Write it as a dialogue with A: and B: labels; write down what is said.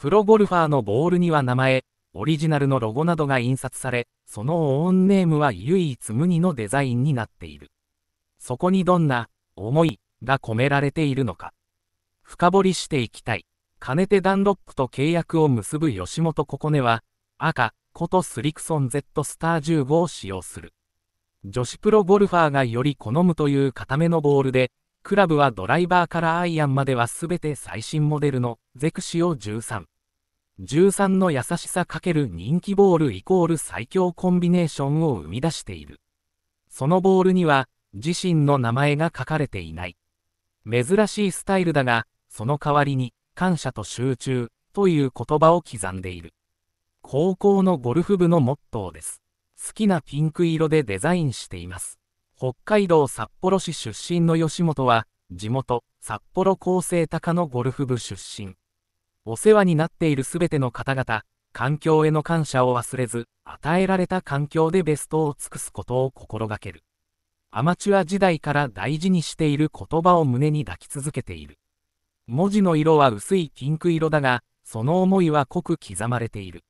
A: プロゴルファーのボールには名前、オリジナルのロゴなどが印刷され、そのオーンネームは唯一無二のデザインになっている。そこにどんな思いが込められているのか。深掘りしていきたい。かねてダンロップと契約を結ぶ吉本ここねは、赤、ことスリクソン Z スター15を使用する。女子プロゴルファーがより好むという固めのボールで、クラブはドライバーからアイアンまでは全て最新モデルのゼクシオ13。13の優しさ×人気ボールイコール最強コンビネーションを生み出している。そのボールには自身の名前が書かれていない。珍しいスタイルだが、その代わりに感謝と集中という言葉を刻んでいる。高校のゴルフ部のモットーです。好きなピンク色でデザインしています。北海道札幌市出身の吉本は、地元、札幌厚生高のゴルフ部出身。お世話になっているすべての方々、環境への感謝を忘れず、与えられた環境でベストを尽くすことを心がける。アマチュア時代から大事にしている言葉を胸に抱き続けている。文字の色は薄いピンク色だが、その思いは濃く刻まれている。